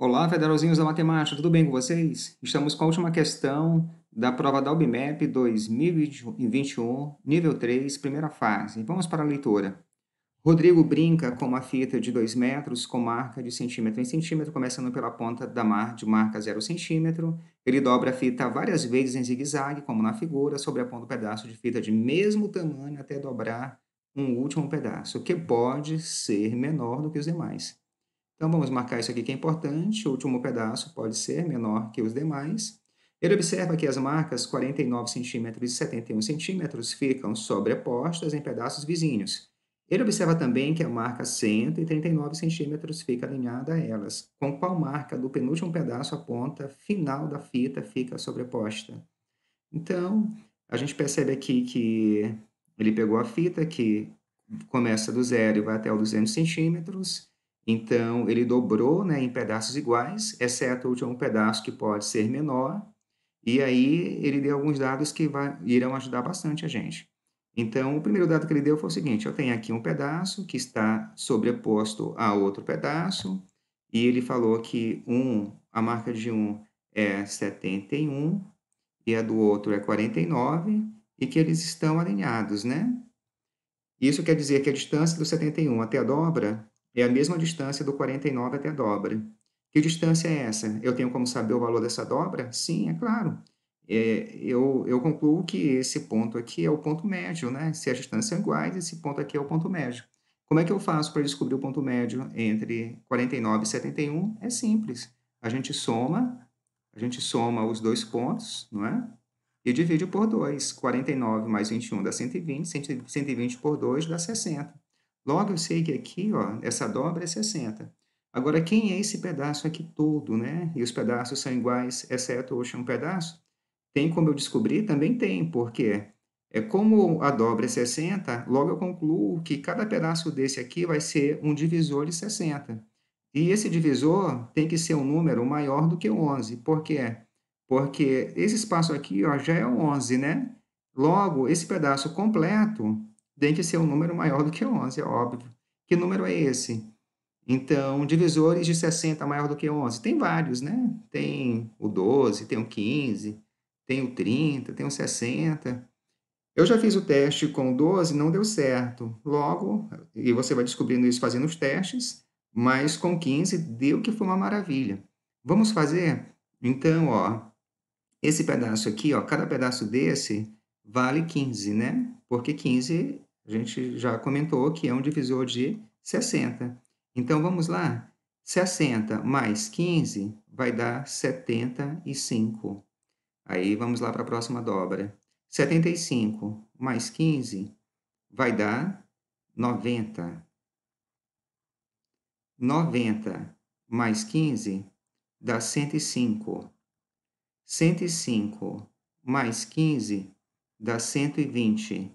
Olá, federalzinhos da matemática, tudo bem com vocês? Estamos com a última questão da prova da UBMEP 2021, nível 3, primeira fase. Vamos para a leitura. Rodrigo brinca com uma fita de 2 metros com marca de centímetro em centímetro, começando pela ponta da mar de marca 0 centímetro. Ele dobra a fita várias vezes em zigue-zague, como na figura, sobrepondo um pedaço de fita de mesmo tamanho até dobrar um último pedaço, que pode ser menor do que os demais. Então, vamos marcar isso aqui que é importante. O último pedaço pode ser menor que os demais. Ele observa que as marcas 49 centímetros e 71 centímetros ficam sobrepostas em pedaços vizinhos. Ele observa também que a marca 139 centímetros fica alinhada a elas. Com qual marca do penúltimo pedaço a ponta final da fita fica sobreposta? Então, a gente percebe aqui que ele pegou a fita que começa do zero e vai até o 200 centímetros então, ele dobrou né, em pedaços iguais, exceto o último pedaço que pode ser menor, e aí ele deu alguns dados que vai, irão ajudar bastante a gente. Então, o primeiro dado que ele deu foi o seguinte: eu tenho aqui um pedaço que está sobreposto a outro pedaço, e ele falou que um, a marca de um é 71 e a do outro é 49, e que eles estão alinhados, né? Isso quer dizer que a distância do 71 até a dobra é a mesma distância do 49 até a dobra. Que distância é essa? Eu tenho como saber o valor dessa dobra? Sim, é claro. É, eu, eu concluo que esse ponto aqui é o ponto médio, né? Se as distâncias são iguais, esse ponto aqui é o ponto médio. Como é que eu faço para descobrir o ponto médio entre 49 e 71? É simples. A gente soma, a gente soma os dois pontos, não é? E divide por 2. 49 mais 21 dá 120, 120 por 2 dá 60. Logo, eu sei que aqui, ó, essa dobra é 60. Agora, quem é esse pedaço aqui todo, né? E os pedaços são iguais, exceto o último pedaço? Tem como eu descobrir? Também tem, porque é como a dobra é 60, logo eu concluo que cada pedaço desse aqui vai ser um divisor de 60. E esse divisor tem que ser um número maior do que 11. Por quê? Porque esse espaço aqui ó, já é 11, né? Logo, esse pedaço completo tem que ser um número maior do que 11, é óbvio. Que número é esse? Então, divisores de 60 maior do que 11. Tem vários, né? Tem o 12, tem o 15, tem o 30, tem o 60. Eu já fiz o teste com o 12, não deu certo. Logo, e você vai descobrindo isso fazendo os testes, mas com 15 deu que foi uma maravilha. Vamos fazer? Então, ó, esse pedaço aqui, ó, cada pedaço desse vale 15, né? Porque 15 a gente já comentou que é um divisor de 60. Então vamos lá. 60 mais 15 vai dar 75. Aí vamos lá para a próxima dobra. 75 mais 15 vai dar 90. 90 mais 15 dá 105. 105 mais 15 dá 120.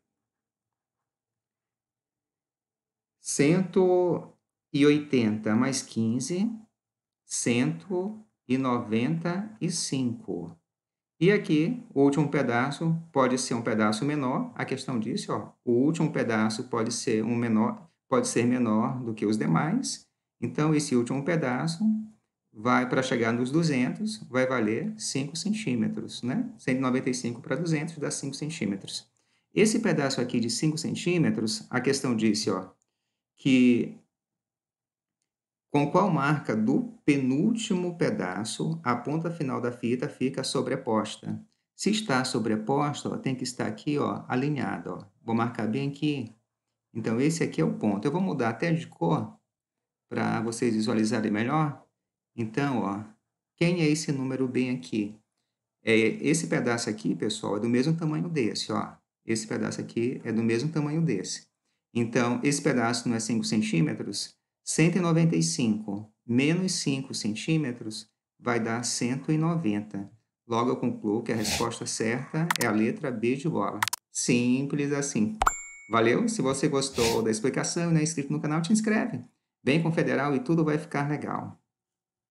180 mais 15, 195. E aqui, o último pedaço pode ser um pedaço menor. A questão disse, ó, o último pedaço pode ser um menor, pode ser menor do que os demais. Então, esse último pedaço vai para chegar nos 200, vai valer 5 centímetros, né? 195 para 200 dá 5 centímetros. Esse pedaço aqui de 5 centímetros, a questão disse, ó, que com qual marca do penúltimo pedaço a ponta final da fita fica sobreposta. Se está sobreposta, tem que estar aqui ó, alinhada. Ó. Vou marcar bem aqui. Então, esse aqui é o ponto. Eu vou mudar até de cor para vocês visualizarem melhor. Então, ó, quem é esse número bem aqui? É, esse pedaço aqui, pessoal, é do mesmo tamanho desse. Ó. Esse pedaço aqui é do mesmo tamanho desse. Então, esse pedaço não é 5 centímetros? 195 menos 5 centímetros vai dar 190. Logo, eu concluo que a resposta certa é a letra B de bola. Simples assim. Valeu? Se você gostou da explicação e não é inscrito no canal, te inscreve. Vem com o Federal e tudo vai ficar legal.